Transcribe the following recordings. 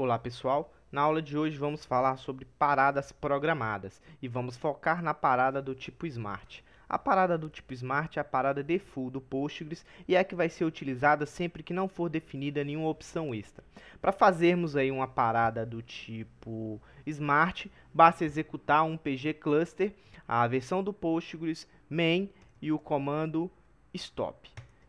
Olá pessoal, na aula de hoje vamos falar sobre paradas programadas e vamos focar na parada do tipo Smart. A parada do tipo Smart é a parada default do Postgres e é a que vai ser utilizada sempre que não for definida nenhuma opção extra. Para fazermos aí uma parada do tipo Smart, basta executar um PG cluster, a versão do Postgres, main e o comando stop.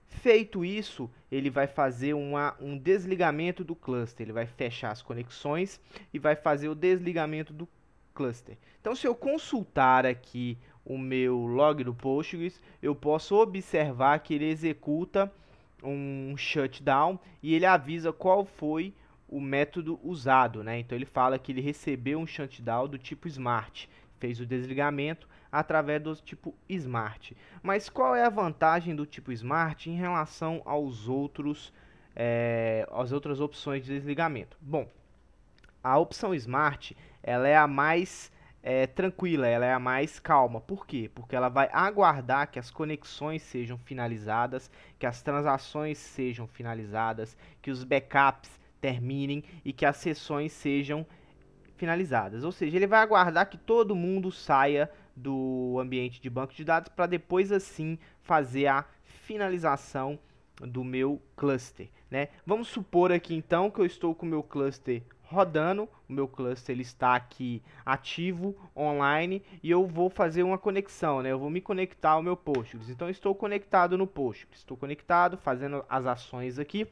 Feito isso, ele vai fazer uma, um desligamento do cluster, ele vai fechar as conexões e vai fazer o desligamento do cluster. Então, se eu consultar aqui o meu log do Postgres, eu posso observar que ele executa um shutdown e ele avisa qual foi o método usado, né? Então ele fala que ele recebeu um shutdown do tipo smart, fez o desligamento através do tipo Smart. Mas qual é a vantagem do tipo Smart em relação aos outros, é, às outras opções de desligamento? Bom, a opção Smart ela é a mais é, tranquila, ela é a mais calma. Por quê? Porque ela vai aguardar que as conexões sejam finalizadas, que as transações sejam finalizadas, que os backups terminem e que as sessões sejam finalizadas finalizadas. Ou seja, ele vai aguardar que todo mundo saia do ambiente de banco de dados para depois assim fazer a finalização do meu cluster. Né? Vamos supor aqui então que eu estou com o meu cluster rodando, o meu cluster ele está aqui ativo, online, e eu vou fazer uma conexão, né? eu vou me conectar ao meu Postgres. Então estou conectado no Postgres, estou conectado, fazendo as ações aqui.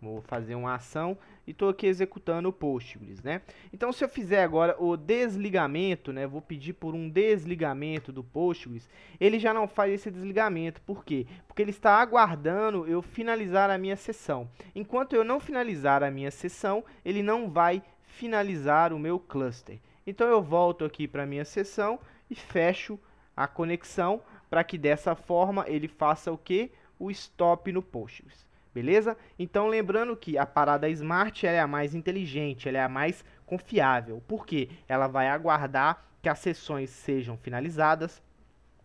Vou fazer uma ação e estou aqui executando o Postgres, né? Então, se eu fizer agora o desligamento, né? Vou pedir por um desligamento do Postgres. Ele já não faz esse desligamento. Por quê? Porque ele está aguardando eu finalizar a minha sessão. Enquanto eu não finalizar a minha sessão, ele não vai finalizar o meu cluster. Então, eu volto aqui para a minha sessão e fecho a conexão para que dessa forma ele faça o que? O stop no Postgres. Beleza? Então lembrando que a parada Smart é a mais inteligente, ela é a mais confiável, porque ela vai aguardar que as sessões sejam finalizadas,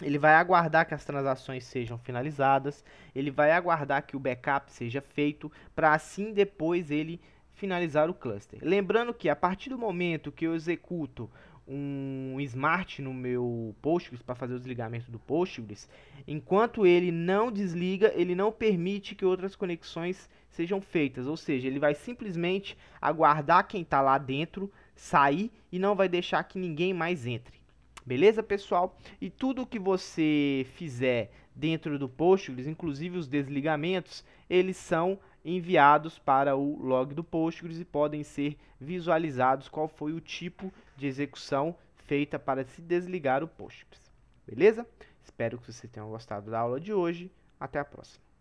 ele vai aguardar que as transações sejam finalizadas, ele vai aguardar que o backup seja feito, para assim depois ele finalizar o cluster. Lembrando que a partir do momento que eu executo um smart no meu Postgres para fazer o desligamento do Postgres, enquanto ele não desliga, ele não permite que outras conexões sejam feitas, ou seja, ele vai simplesmente aguardar quem está lá dentro sair e não vai deixar que ninguém mais entre. Beleza, pessoal? E tudo que você fizer dentro do Postgres, inclusive os desligamentos, eles são enviados para o log do Postgres e podem ser visualizados qual foi o tipo de execução feita para se desligar o Postgres. Beleza? Espero que você tenha gostado da aula de hoje. Até a próxima.